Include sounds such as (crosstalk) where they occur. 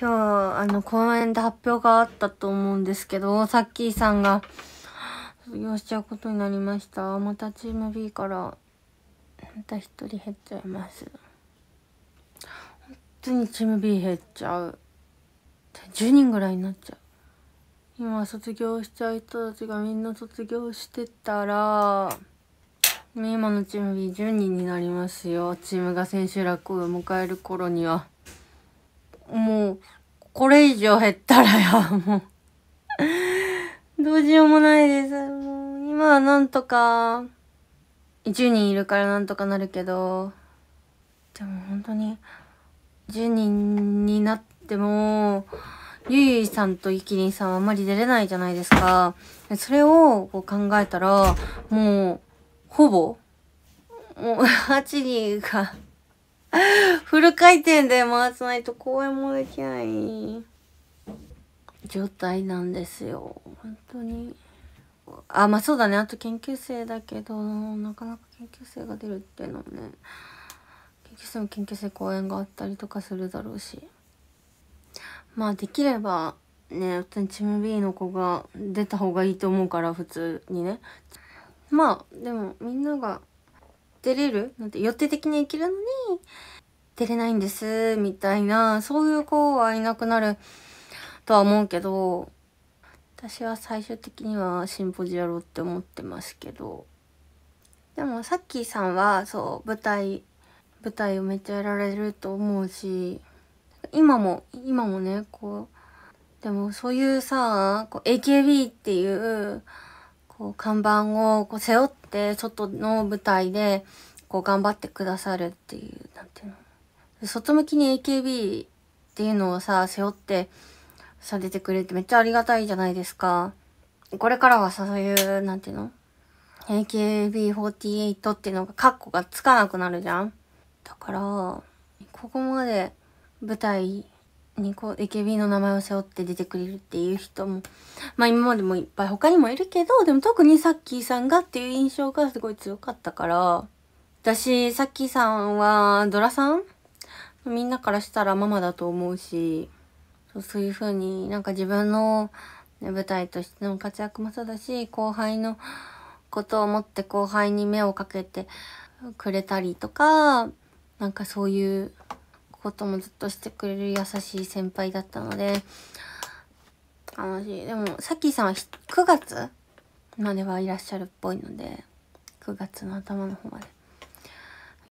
今日、あの、公演で発表があったと思うんですけど、さっきーさんが、卒業しちゃうことになりました。またチーム B から、また一人減っちゃいます。本当にチーム B 減っちゃう。10人ぐらいになっちゃう。今、卒業しちゃう人たちがみんな卒業してたら、今のチーム B10 人になりますよ。チームが千秋楽を迎える頃には。もう、これ以上減ったらや、もう (laughs) どうしようもないです。もう、今はなんとか、10人いるからなんとかなるけど、でも本当に、10人になっても、ゆいゆいさんとゆきりんさんはあんまり出れないじゃないですか。それをこう考えたら、もう、ほぼ、もう、8 (laughs) 人がフル回転で回さないと公演もできない状態なんですよ。本当に。あ、まあそうだね。あと研究生だけど、なかなか研究生が出るっていうのもね。研究生も研究生講演があったりとかするだろうし。まあできれば、ね、普通にチーム B の子が出た方がいいと思うから、普通にね。まあ、でもみんなが出れるなんて予定的に行けるのに出れないんですみたいなそういう子はいなくなるとは思うけど私は最終的にはシンポジやろうって思ってますけどでもさっきさんはそう舞台舞台をめっちゃやられると思うし今も今もねこうでもそういうさこう AKB っていうこう看板をこう背負って外の舞台でこう頑張ってくださるっていうんていうの外向きに AKB っていうのをさ背負ってさ出てくれてめっちゃありがたいじゃないですかこれからはさそういうなんていうの AKB48 っていうのがカッコがつかなくなるじゃんだからここまで舞台にこう AKB の名前を背負って出てくれるっていう人もまあ今までもいっぱい他にもいるけどでも特にさっきーさんがっていう印象がすごい強かったから私さっきーさんはドラさんみんなからしたらママだと思うしそういう風になんか自分の舞台としての活躍もそうだし後輩のことを思って後輩に目をかけてくれたりとかなんかそういうこともずっとしてくれる優しい先輩だったので、楽しい。でも、さっきさんは9月まではいらっしゃるっぽいので、9月の頭の方まで。